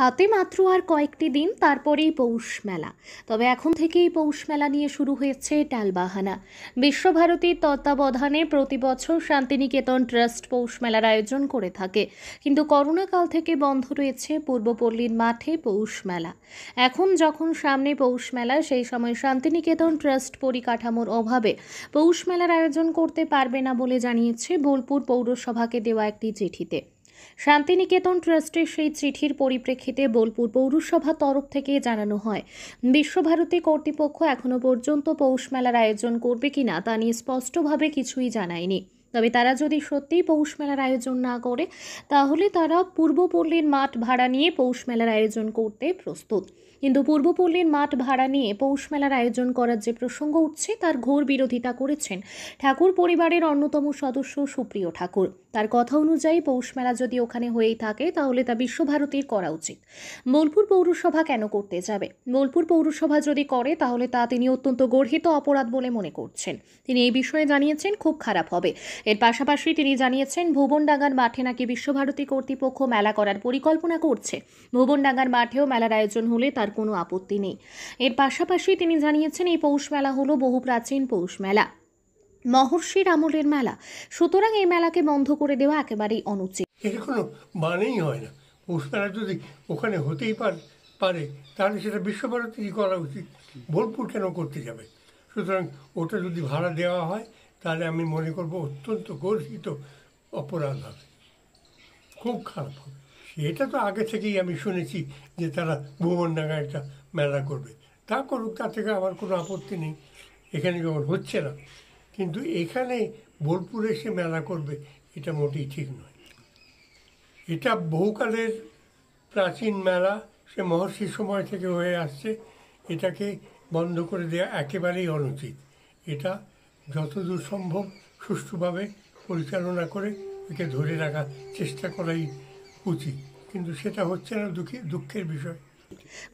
হাতে মাত্র আর কয়েকটি দিন তারপরেই পৌষ মেলা তবে এখন থেকেই পৌষ মেলা নিয়ে শুরু হয়েছে টালবাহানা বিশ্বভারতীর তত্ত্বাবধানে প্রতি বছর শান্তিনিকেতন ট্রাস্ট পৌষ মেলার আয়োজন করে থাকে কিন্তু করোনাকাল থেকে বন্ধ রয়েছে পূর্বপল্লীর মাঠে পৌষ মেলা এখন যখন সামনে পৌষ মেলা সেই সময় শান্তিনিকেতন ট্রাস্ট পরিকাঠামোর অভাবে পৌষ মেলার আয়োজন করতে পারবে না বলে জানিয়েছে বোলপুর পৌরসভাকে দেওয়া একটি চিঠিতে শান্তিনিকেতন ট্রাস্টের সেই চিঠির পরিপ্রেক্ষিতে বোলপুর পৌরসভা তরফ থেকে জানানো হয় বিশ্বভারতী কর্তৃপক্ষ এখনও পর্যন্ত পৌষ মেলার আয়োজন করবে কিনা তা নিয়ে স্পষ্টভাবে কিছুই জানায়নি তবে তারা যদি সত্যিই পৌষ মেলার আয়োজন না করে তাহলে তারা পূর্বপল্লীর মাঠ ভাড়া নিয়ে পৌষ মেলার আয়োজন করতে প্রস্তুত কিন্তু পূর্বপল্লীর মাঠ ভাড়া নিয়ে পৌষ মেলার আয়োজন করার যে প্রসঙ্গ উঠছে তার ঘোর বিরোধিতা করেছেন ঠাকুর পরিবারের অন্যতম সদস্য সুপ্রিয় ঠাকুর তার কথা অনুযায়ী পৌষ মেলা যদি ওখানে হয়েই থাকে তাহলে তা বিশ্বভারতীর করা উচিত বোলপুর পৌরসভা কেন করতে যাবে বোলপুর পৌরসভা যদি করে তাহলে তা তিনি অত্যন্ত গর্হিত অপরাধ বলে মনে করছেন তিনি এই বিষয়ে জানিয়েছেন খুব খারাপ হবে এর পাশাপাশি তিনি জানিয়েছেন ভুবনডাঙ্গার মাঠে নাকি বিশ্বভারতী কর্তৃপক্ষ মেলা করার পরিকল্পনা করছে ভুবনডাঙ্গার মাঠেও মেলার আয়োজন হলে তার কোনো আপত্তি নেই এর পাশাপাশি তিনি জানিয়েছেন এই পৌষ মেলা হলো বহু প্রাচীন পৌষ মেলা মহর্ষির আমলের মেলা সুতরাং এই মেলাকে বন্ধ করে দেওয়া একেবারেই অনুচিত এটা কোনো মানেই হয় না পৌষ মেলা যদি ওখানে হতেই পারে পারে তাহলে সেটা বিশ্বভারতী করা উচিত বোলপুর কেন করতে যাবে সুতরাং ওটা যদি ভাড়া দেওয়া হয় তাহলে আমি মনে করবো অত্যন্ত গর্বিত অপরাধ হবে খুব খারাপ হবে সেটা তো আগে থেকেই আমি শুনেছি যে তারা ভুবন ডাঙ্গা একটা মেলা করবে তা করুক তা থেকে আমার কোনো আপত্তি নেই এখানে যখন হচ্ছে না কিন্তু এখানে বোলপুরে সে মেলা করবে এটা মোটেই ঠিক নয় এটা বহুকালের প্রাচীন মেলা সে মহর্ষির সময় থেকে হয়ে আসছে এটাকে বন্ধ করে দেওয়া একেবারেই অনুচিত এটা যতদূর সম্ভব সুষ্ঠুভাবে পরিচালনা করে একে ধরে রাখার চেষ্টা করাই উচিত কিন্তু সেটা হচ্ছে না দুঃখের বিষয়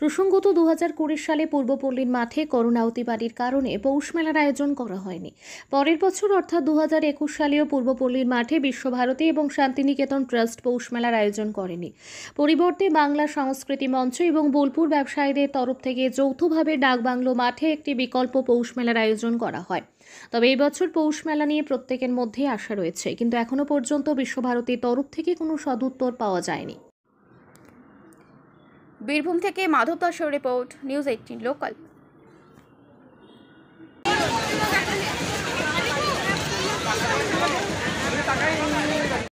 প্রসঙ্গত দু হাজার সালে পূর্বপল্লীর মাঠে করোনা অতিবাড়ির কারণে পৌষ মেলার আয়োজন করা হয়নি পরের বছর অর্থাৎ দু হাজার একুশ সালেও পূর্বপল্লীর মাঠে বিশ্বভারতী এবং শান্তিনিকেতন ট্রাস্ট পৌষ মেলার আয়োজন করেনি পরিবর্তে বাংলা সংস্কৃতি মঞ্চ এবং বোলপুর ব্যবসায়ীদের তরফ থেকে যৌথভাবে ডাকবাংলো মাঠে একটি বিকল্প পৌষ মেলার আয়োজন করা হয় তবে এই বছর পৌষ মেলা নিয়ে প্রত্যেকের মধ্যেই আশা রয়েছে কিন্তু এখনও পর্যন্ত বিশ্বভারতীর তরফ থেকে কোনো সদুত্তর পাওয়া যায়নি বীরভূম থেকে মাধব দাসর রিপোর্ট নিউজ এইটিন লোকাল